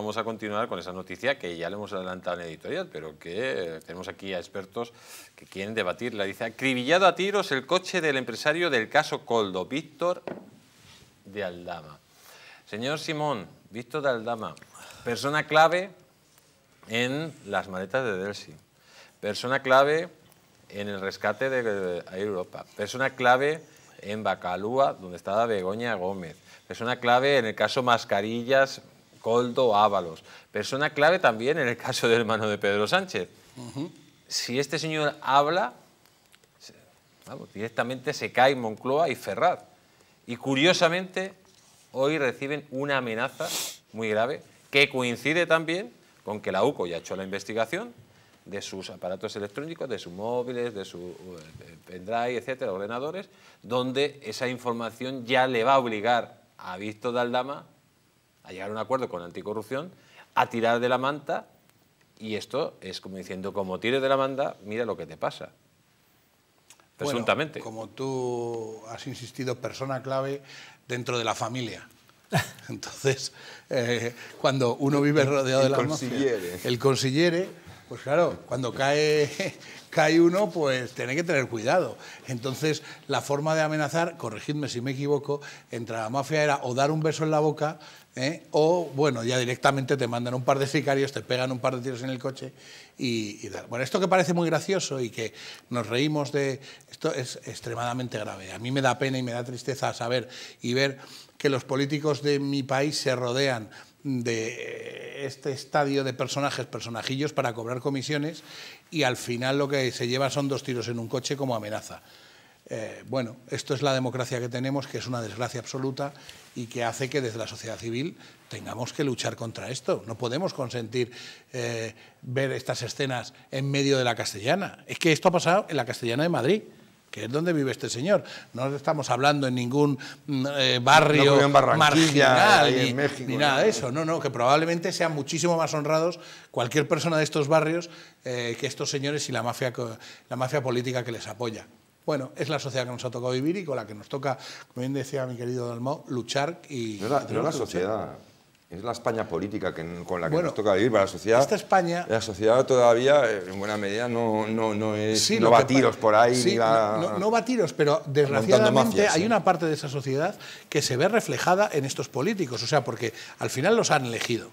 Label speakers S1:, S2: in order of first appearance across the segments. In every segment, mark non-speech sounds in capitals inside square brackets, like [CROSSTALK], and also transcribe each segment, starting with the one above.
S1: Vamos a continuar con esa noticia que ya le hemos adelantado en editorial, pero que tenemos aquí a expertos que quieren debatirla. Dice, acribillado a tiros el coche del empresario del caso Coldo, Víctor de Aldama. Señor Simón, Víctor de Aldama, persona clave en las maletas de Delsi, persona clave en el rescate de Europa, persona clave en Bacalúa, donde estaba Begoña Gómez, persona clave en el caso Mascarillas, Coldo Ábalos, persona clave también en el caso del hermano de Pedro Sánchez. Si este señor habla, directamente se cae Moncloa y Ferraz. Y curiosamente, hoy reciben una amenaza muy grave que coincide también con que la UCO ya ha hecho la investigación de sus aparatos electrónicos, de sus móviles, de su eh, pendrive, etcétera, ordenadores, donde esa información ya le va a obligar a Víctor Daldama a llegar a un acuerdo con anticorrupción, a tirar de la manta y esto es como diciendo, como tires de la manta, mira lo
S2: que te pasa. Presuntamente. como tú has insistido, persona clave dentro de la familia. [LAUGHS] Entonces, eh, cuando uno vive rodeado de la el el consillere pues claro, cuando cae, [LAUGHS] cae uno, pues tiene que tener cuidado. Entonces, la forma de amenazar, corregidme si me equivoco, entre la mafia era o dar un beso en la boca, ¿eh? o bueno, ya directamente te mandan un par de sicarios, te pegan un par de tiros en el coche y, y tal. Bueno, esto que parece muy gracioso y que nos reímos de esto es extremadamente grave. A mí me da pena y me da tristeza saber y ver que los políticos de mi país se rodean de este estadio de personajes, personajillos, para cobrar comisiones y al final lo que se lleva son dos tiros en un coche como amenaza. Eh, bueno, esto es la democracia que tenemos, que es una desgracia absoluta y que hace que desde la sociedad civil tengamos que luchar contra esto. No podemos consentir eh, ver estas escenas en medio de la castellana. Es que esto ha pasado en la castellana de Madrid que es donde vive este señor. No estamos hablando en ningún mm, eh, barrio marginal ni, nada de eso. No, no, que probablemente sean muchísimo más honrados cualquier persona de estos barrios eh, que estos señores y la mafia, la mafia política que les apoya. Bueno, es la sociedad que nos ha tocado vivir y con la que nos toca, como bien decía mi querido Dalmo, luchar y... Pero la, la sociedad...
S3: Es la España política que, con la que nos toca vivir la sociedad. Esta España... La sociedad todavía, eh, en buena medida, no, no, no, es, va tiros por ahí. va, no,
S2: va tiros, pero desgraciadamente hay una parte de esa sociedad que se ve reflejada en estos políticos. O sea, porque al final los han elegido.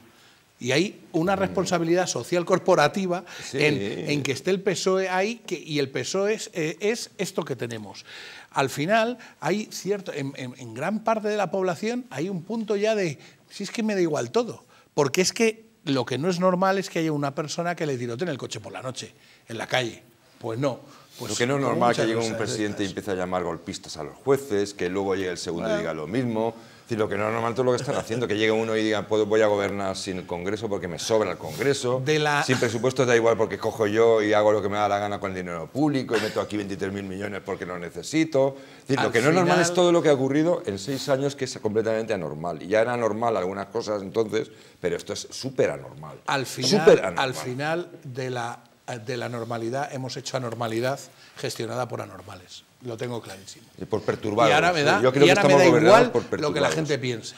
S2: Y hay una mm. responsabilidad social corporativa en, que esté el PSOE ahí y el PSOE es, eh, es, esto que tenemos. Al final hay cierto, en gran parte de la población hay un punto ya de si es que me da igual todo, porque es que lo que no es normal es que haya una persona que le tirote en el coche por la noche, en la calle. Pues no. Pues lo que no es normal que llegue un presidente
S3: y empiece a llamar golpistas a los jueces, que luego llegue el segundo y diga lo mismo lo que no es normal todo lo que están haciendo, que llegue uno y diga, Puedo, voy a gobernar sin el Congreso porque me sobra el Congreso, sin presupuesto da igual porque cojo yo y hago lo que me da la gana con el dinero público y meto aquí 23.000 millones porque lo necesito. lo que no es normal es todo lo que ha ocurrido en seis años que es completamente anormal. Y ya era normal algunas cosas entonces, pero esto es súper
S2: anormal. Al final, al final de la eh, de la normalidad hemos hecho anormalidad gestionada por anormales. Lo tengo clarísimo. Y por perturbar. Y ahora me da, da igual lo que la gente piense.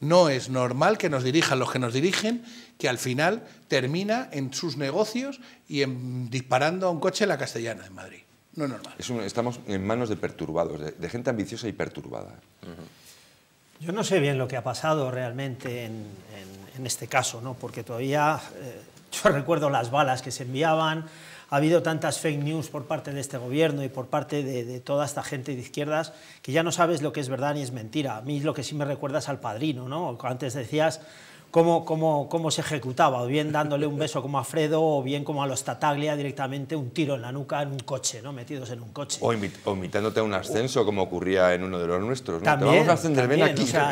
S2: No es normal que nos dirijan los que nos dirigen, que al final termina en sus negocios y en, disparando a un coche en la castellana en Madrid.
S4: No es
S3: normal. estamos en manos de perturbados, de, gente ambiciosa y perturbada.
S4: Yo no sé bien lo que ha pasado realmente en, este caso, ¿no? porque todavía eh, [LAUGHS] recuerdo las balas que se enviaban, ha habido tantas fake news por parte de este gobierno y por parte de, toda esta gente de izquierdas que ya no sabes lo que es verdad ni es mentira. A mí lo que sí me recuerdas al padrino, ¿no? Antes decías cómo, se ejecutaba, o bien dándole un beso como a Fredo, o bien como a los Tataglia directamente un tiro en la nuca en un coche, ¿no? metidos en un coche. O,
S3: invitándote a un ascenso, como ocurría en uno de los nuestros. ¿no? También,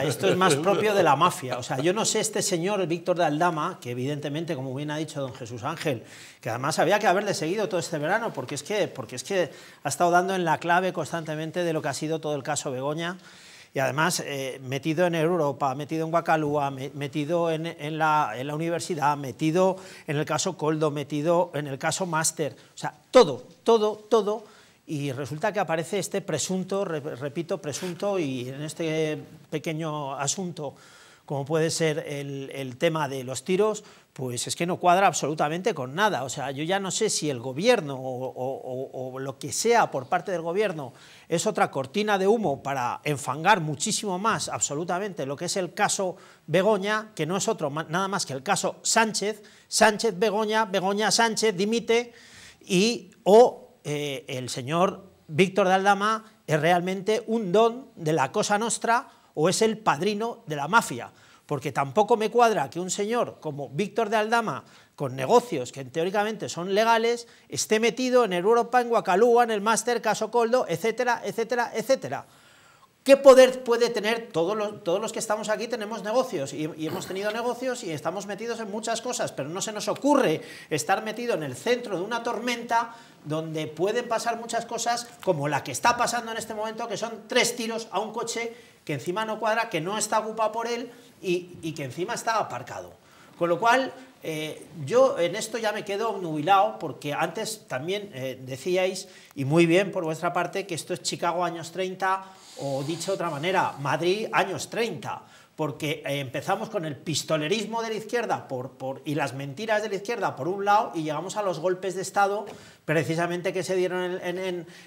S4: esto es más propio de la mafia. O sea, yo no sé, este señor Víctor de Aldama, que evidentemente, como bien ha dicho don Jesús Ángel, que además había que haberle seguido todo este verano, porque es que, porque es que ha estado dando en la clave constantemente de lo que ha sido todo el caso Begoña y además eh, metido en Europa, metido en Guacalúa, metido en, en, la, en, la, universidad, metido en el caso Coldo, metido en el caso Máster, o sea, todo, todo, todo, y resulta que aparece este presunto, repito, presunto, y en este pequeño asunto como puede ser el, tema de los tiros, pues es que no cuadra absolutamente con nada. O sea, yo ya no sé si el gobierno o, lo que sea por parte del gobierno es otra cortina de humo para enfangar muchísimo más absolutamente lo que es el caso Begoña, que no es otro nada más que el caso Sánchez, Sánchez Begoña, Begoña Sánchez dimite y o eh, el señor Víctor Daldama es realmente un don de la cosa nostra o es el padrino de la mafia, porque tampoco me cuadra que un señor como Víctor de Aldama, con negocios que teóricamente son legales, esté metido en el Europa, en Guacalúa, en el Máster, Caso Coldo, etcétera, etcétera, etcétera. ¿Qué poder puede tener? Todos los, que estamos aquí tenemos negocios y, hemos tenido negocios y estamos metidos en muchas cosas, pero no se nos ocurre estar metido en el centro de una tormenta donde pueden pasar muchas cosas como la que está pasando en este momento, que son tres tiros a un coche que encima no cuadra, que no está ocupado por él y, que encima está aparcado. Con lo cual, eh, yo en esto ya me quedo nubilado, porque antes también eh, decíais, y muy bien por vuestra parte, que esto es Chicago años 30, o dicho de otra manera, Madrid años 30 porque eh, empezamos con el pistolerismo de la izquierda por, por, y las mentiras de la izquierda por un lado y llegamos a los golpes de Estado precisamente que se dieron en,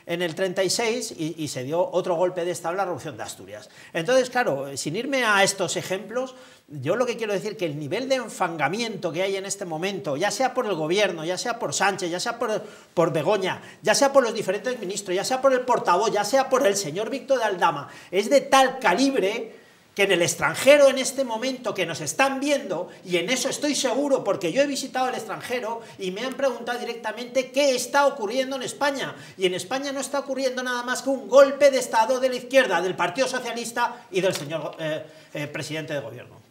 S4: el 36 y, se dio otro golpe de Estado en la revolución de Asturias. Entonces, claro, sin irme a estos ejemplos, yo lo que quiero decir que el nivel de enfangamiento que hay en este momento, ya sea por el gobierno, ya sea por Sánchez, ya sea por, por Begoña, ya sea por los diferentes ministros, ya sea por el portavoz, ya sea por el señor Víctor de Aldama, es de tal calibre que en el extranjero en este momento que nos están viendo, y en eso estoy seguro porque yo he visitado el extranjero y me han preguntado directamente qué está ocurriendo en España. Y en España no está ocurriendo nada más que un golpe de Estado de la izquierda, del Partido Socialista y del señor eh, eh, presidente de gobierno.